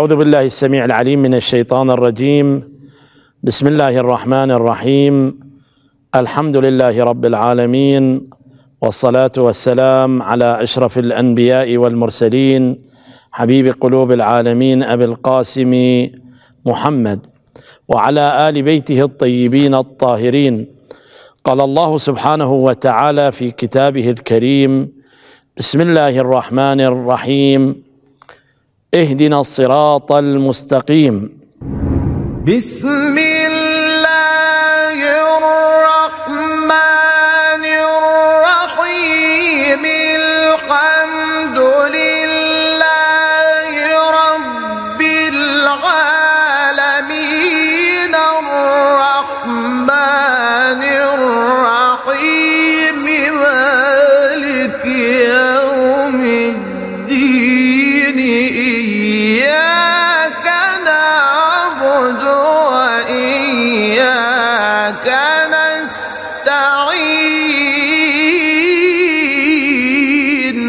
أعوذ بالله السميع العليم من الشيطان الرجيم بسم الله الرحمن الرحيم الحمد لله رب العالمين والصلاة والسلام على أشرف الأنبياء والمرسلين حبيب قلوب العالمين أبي القاسم محمد وعلى آل بيته الطيبين الطاهرين قال الله سبحانه وتعالى في كتابه الكريم بسم الله الرحمن الرحيم اهدنا الصراط المستقيم بسم الله وإياك نستعين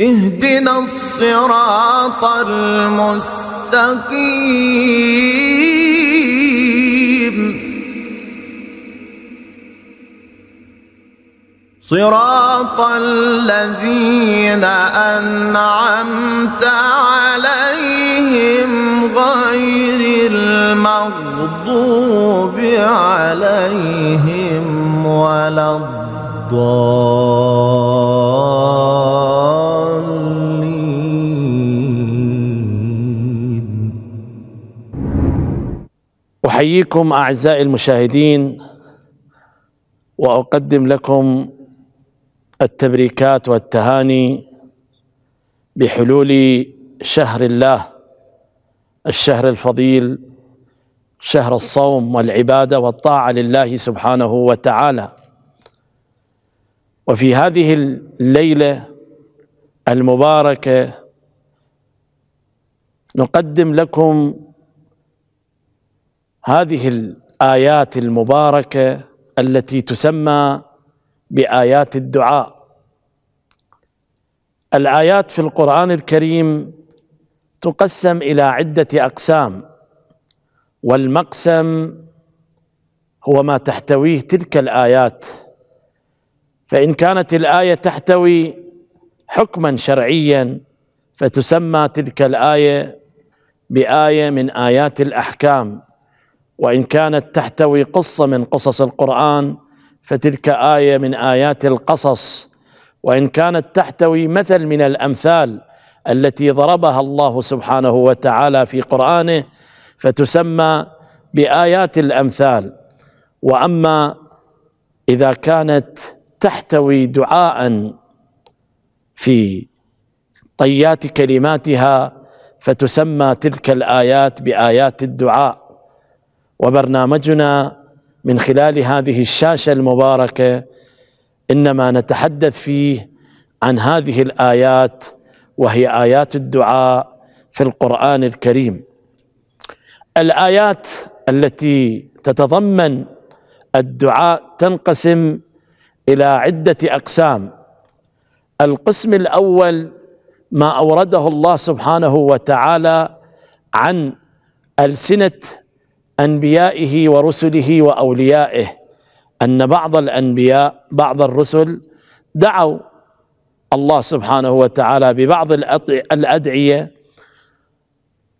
اهدنا الصراط المستقيم صراط الذين أنعمت عليهم عليهم غير المغضوب عليهم ولا الضالين احييكم اعزائي المشاهدين واقدم لكم التبريكات والتهاني بحلول شهر الله الشهر الفضيل شهر الصوم والعباده والطاعه لله سبحانه وتعالى وفي هذه الليله المباركه نقدم لكم هذه الايات المباركه التي تسمى بايات الدعاء الايات في القران الكريم تقسم الى عده اقسام والمقسم هو ما تحتويه تلك الايات فان كانت الايه تحتوي حكما شرعيا فتسمى تلك الايه بايه من ايات الاحكام وان كانت تحتوي قصه من قصص القران فتلك ايه من ايات القصص وان كانت تحتوي مثل من الامثال التي ضربها الله سبحانه وتعالى في قرآنه فتسمى بآيات الأمثال وأما إذا كانت تحتوي دعاء في طيات كلماتها فتسمى تلك الآيات بآيات الدعاء وبرنامجنا من خلال هذه الشاشة المباركة إنما نتحدث فيه عن هذه الآيات وهي ايات الدعاء في القران الكريم الايات التي تتضمن الدعاء تنقسم الى عده اقسام القسم الاول ما اورده الله سبحانه وتعالى عن السنه انبيائه ورسله واوليائه ان بعض الانبياء بعض الرسل دعوا الله سبحانه وتعالى ببعض الادعيه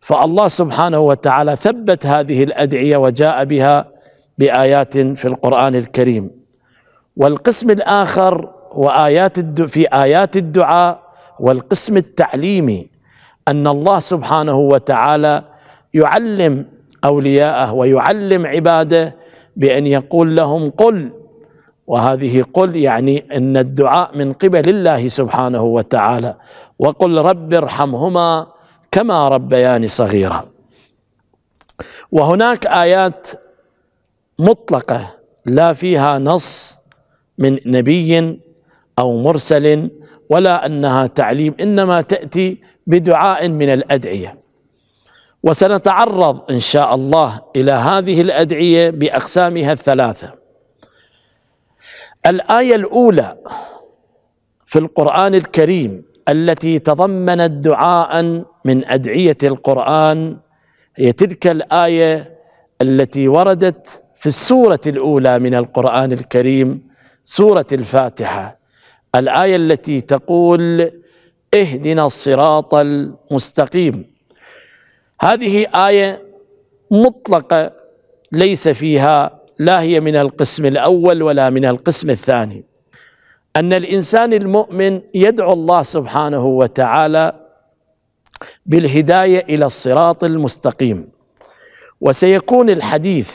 فالله سبحانه وتعالى ثبت هذه الادعيه وجاء بها بايات في القران الكريم والقسم الاخر وايات في ايات الدعاء والقسم التعليمي ان الله سبحانه وتعالى يعلم اولياءه ويعلم عباده بان يقول لهم قل وهذه قل يعني ان الدعاء من قبل الله سبحانه وتعالى وقل رب ارحمهما كما ربياني صغيرا وهناك ايات مطلقه لا فيها نص من نبي او مرسل ولا انها تعليم انما تاتي بدعاء من الادعيه وسنتعرض ان شاء الله الى هذه الادعيه باقسامها الثلاثه الآية الأولى في القرآن الكريم التي تضمنت دعاء من أدعية القرآن هي تلك الآية التي وردت في السورة الأولى من القرآن الكريم سورة الفاتحة الآية التي تقول اهدنا الصراط المستقيم هذه آية مطلقة ليس فيها لا هي من القسم الاول ولا من القسم الثاني ان الانسان المؤمن يدعو الله سبحانه وتعالى بالهدايه الى الصراط المستقيم وسيكون الحديث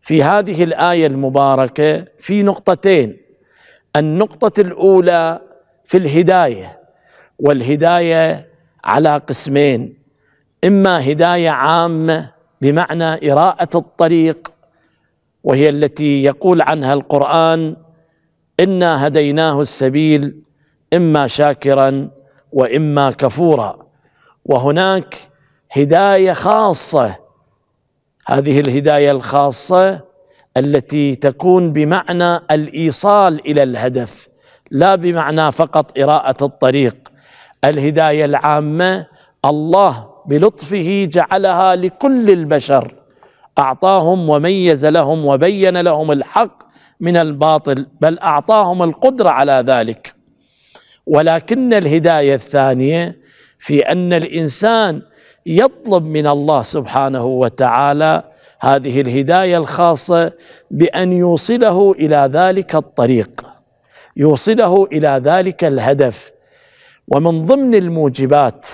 في هذه الايه المباركه في نقطتين النقطه الاولى في الهدايه والهدايه على قسمين اما هدايه عامه بمعنى اراءه الطريق وهي التي يقول عنها القرآن إنا هديناه السبيل إما شاكرا وإما كفورا وهناك هداية خاصة هذه الهداية الخاصة التي تكون بمعنى الإيصال إلى الهدف لا بمعنى فقط إراءة الطريق الهداية العامة الله بلطفه جعلها لكل البشر اعطاهم وميز لهم وبين لهم الحق من الباطل بل اعطاهم القدره على ذلك ولكن الهدايه الثانيه في ان الانسان يطلب من الله سبحانه وتعالى هذه الهدايه الخاصه بان يوصله الى ذلك الطريق يوصله الى ذلك الهدف ومن ضمن الموجبات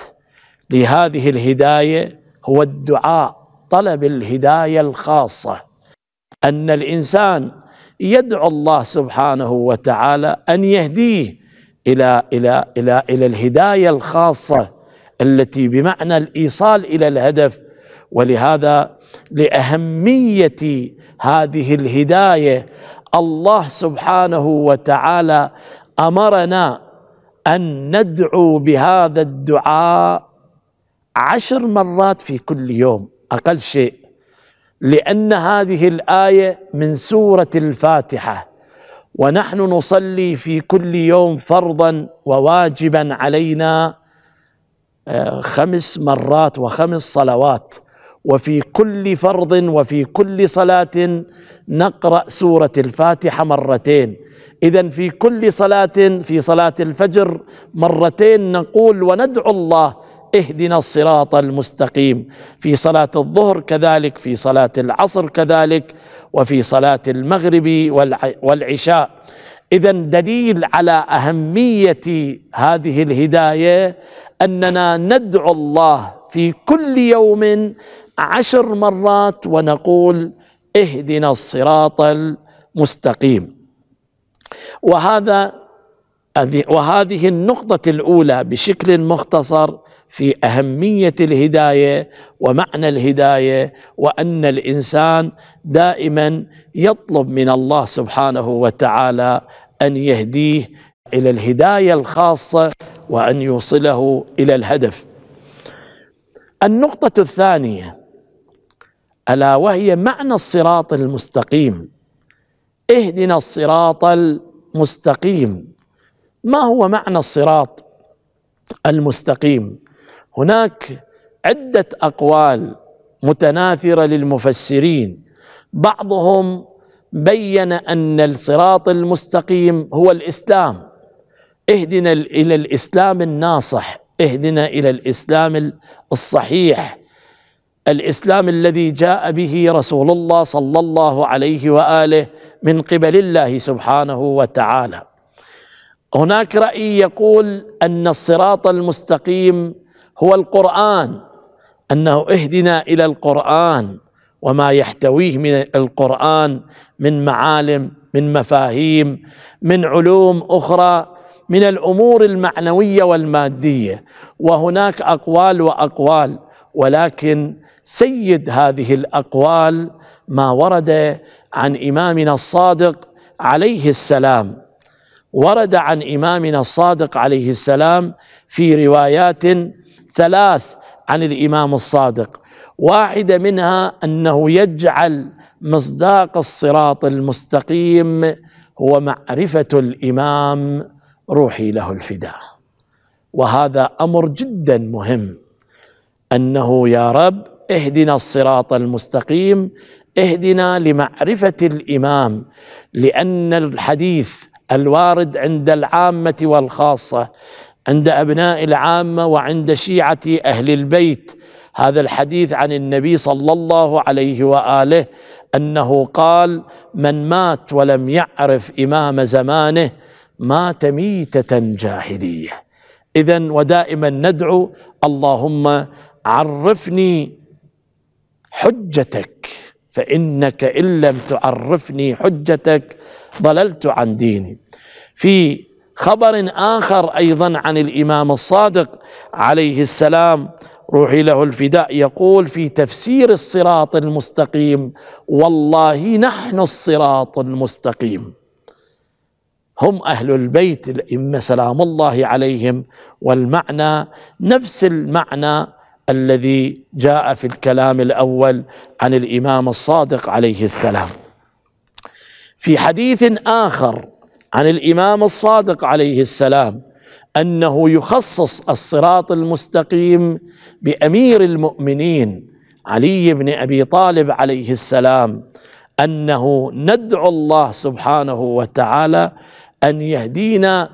لهذه الهدايه هو الدعاء طلب الهدايه الخاصه ان الانسان يدعو الله سبحانه وتعالى ان يهديه الى الى الى الى الهدايه الخاصه التي بمعنى الايصال الى الهدف ولهذا لاهميه هذه الهدايه الله سبحانه وتعالى امرنا ان ندعو بهذا الدعاء عشر مرات في كل يوم أقل شيء لأن هذه الآية من سورة الفاتحة ونحن نصلي في كل يوم فرضا وواجبا علينا آه، خمس مرات وخمس صلوات وفي كل فرض وفي كل صلاة نقرأ سورة الفاتحة مرتين إذا في كل صلاة في صلاة الفجر مرتين نقول وندعو الله اهدنا الصراط المستقيم في صلاه الظهر كذلك في صلاه العصر كذلك وفي صلاه المغرب والعشاء اذا دليل على اهميه هذه الهدايه اننا ندعو الله في كل يوم عشر مرات ونقول اهدنا الصراط المستقيم وهذا وهذه النقطة الأولى بشكل مختصر في اهميه الهدايه ومعنى الهدايه وان الانسان دائما يطلب من الله سبحانه وتعالى ان يهديه الى الهدايه الخاصه وان يوصله الى الهدف النقطه الثانيه الا وهي معنى الصراط المستقيم اهدنا الصراط المستقيم ما هو معنى الصراط المستقيم هناك عده اقوال متناثره للمفسرين بعضهم بين ان الصراط المستقيم هو الاسلام اهدنا الى الاسلام الناصح اهدنا الى الاسلام الصحيح الاسلام الذي جاء به رسول الله صلى الله عليه واله من قبل الله سبحانه وتعالى هناك راي يقول ان الصراط المستقيم هو القرآن أنه اهدنا إلى القرآن وما يحتويه من القرآن من معالم من مفاهيم من علوم أخرى من الأمور المعنوية والمادية وهناك أقوال وأقوال ولكن سيد هذه الأقوال ما ورد عن إمامنا الصادق عليه السلام ورد عن إمامنا الصادق عليه السلام في روايات ثلاث عن الامام الصادق واحده منها انه يجعل مصداق الصراط المستقيم هو معرفه الامام روحي له الفداء وهذا امر جدا مهم انه يا رب اهدنا الصراط المستقيم اهدنا لمعرفه الامام لان الحديث الوارد عند العامه والخاصه عند أبناء العامة وعند شيعة أهل البيت هذا الحديث عن النبي صلى الله عليه وآله أنه قال من مات ولم يعرف إمام زمانه مات ميتة جاهلية إذا ودائما ندعو اللهم عرفني حجتك فإنك إن لم تعرفني حجتك ضللت عن ديني في خبر آخر أيضا عن الإمام الصادق عليه السلام روحي له الفداء يقول في تفسير الصراط المستقيم والله نحن الصراط المستقيم هم أهل البيت الأئمة سلام الله عليهم والمعنى نفس المعنى الذي جاء في الكلام الأول عن الإمام الصادق عليه السلام في حديث آخر عن الامام الصادق عليه السلام انه يخصص الصراط المستقيم بامير المؤمنين علي بن ابي طالب عليه السلام انه ندعو الله سبحانه وتعالى ان يهدينا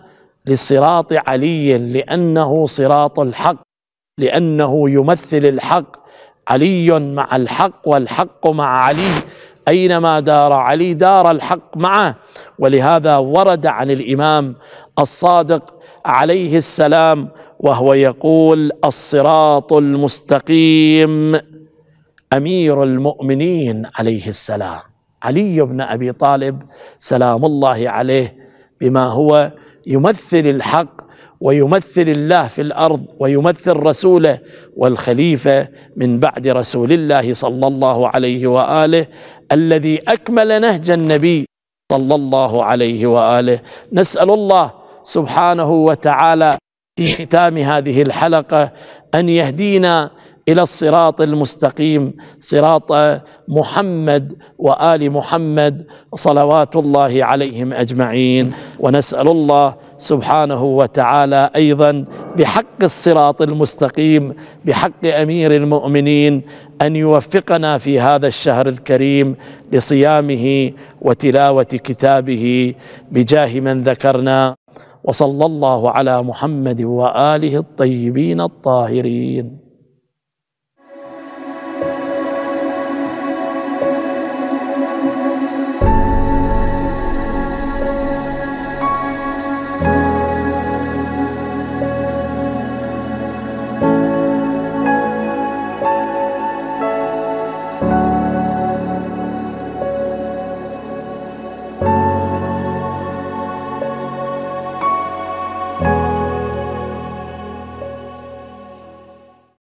لصراط علي لانه صراط الحق لانه يمثل الحق علي مع الحق والحق مع علي اينما دار علي دار الحق معه ولهذا ورد عن الامام الصادق عليه السلام وهو يقول الصراط المستقيم امير المؤمنين عليه السلام علي بن ابي طالب سلام الله عليه بما هو يمثل الحق ويمثل الله في الارض ويمثل رسوله والخليفه من بعد رسول الله صلى الله عليه واله الذي اكمل نهج النبي صلى الله عليه واله نسال الله سبحانه وتعالى في ختام هذه الحلقه ان يهدينا الى الصراط المستقيم صراط محمد وال محمد صلوات الله عليهم اجمعين ونسال الله سبحانه وتعالى ايضا بحق الصراط المستقيم بحق امير المؤمنين ان يوفقنا في هذا الشهر الكريم لصيامه وتلاوه كتابه بجاه من ذكرنا وصلى الله على محمد واله الطيبين الطاهرين